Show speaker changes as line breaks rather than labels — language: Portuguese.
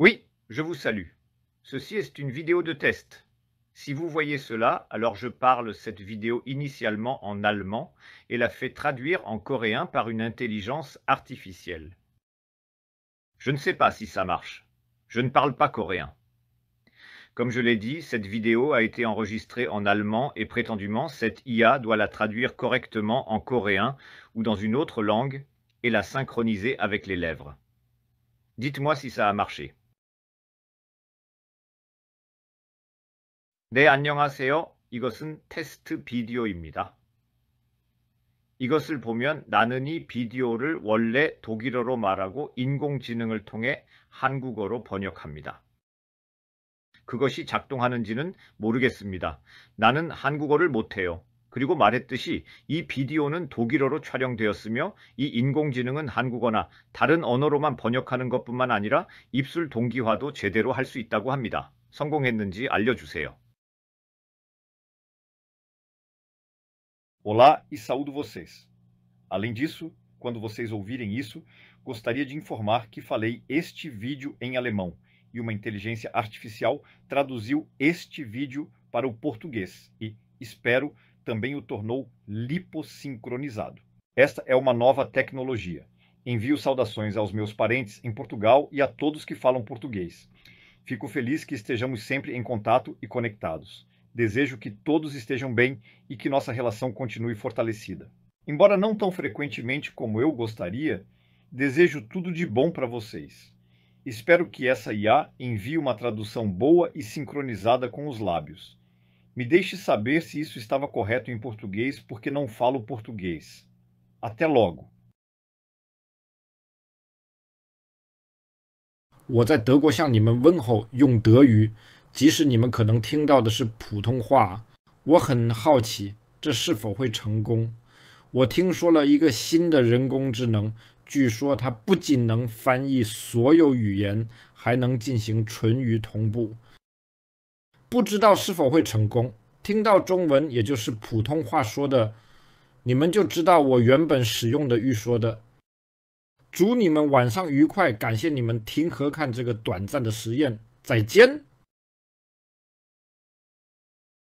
Oui, je vous salue. Ceci est une vidéo de test. Si vous voyez cela, alors je parle cette vidéo initialement en allemand et la fais traduire en coréen par une intelligence artificielle. Je ne sais pas si ça marche. Je ne parle pas coréen. Comme je l'ai dit, cette vidéo a été enregistrée en allemand et prétendument cette IA doit la traduire correctement en coréen ou dans une autre langue et la synchroniser avec les lèvres. Dites-moi si ça a marché. 네, 안녕하세요. 이것은 테스트 비디오입니다. 이것을 보면 나는 이 비디오를 원래 독일어로 말하고 인공지능을 통해 한국어로 번역합니다. 그것이 작동하는지는 모르겠습니다. 나는 한국어를 못해요. 그리고 말했듯이 이 비디오는 독일어로 촬영되었으며 이 인공지능은 한국어나 다른 언어로만 번역하는 것뿐만 아니라 입술 동기화도 제대로 할 수 있다고 합니다. 성공했는지 알려주세요. Olá e
saúdo vocês. Além disso, quando vocês ouvirem isso, gostaria de informar que falei este vídeo em alemão e uma inteligência artificial traduziu este vídeo para o português e, espero, também o tornou liposincronizado. Esta é uma nova tecnologia. Envio saudações aos meus parentes em Portugal e a todos que falam português. Fico feliz que estejamos sempre em contato e conectados. Desejo que todos estejam bem e que nossa relação continue fortalecida. Embora não tão frequentemente como eu gostaria, desejo tudo de bom para vocês. Espero que essa IA envie uma tradução boa e sincronizada com os lábios. Me deixe saber se isso estava correto em português, porque não falo português. Até logo.
我在德国向你们问候，用德语。即使你们可能听到的是普通话，我很好奇这是否会成功。我听说了一个新的人工智能，据说它不仅能翻译所有语言，还能进行唇语同步。不知道是否会成功。听到中文，也就是普通话说的，你们就知道我原本使用的预说的。祝你们晚上愉快，感谢你们听和看这个短暂的实验，再见。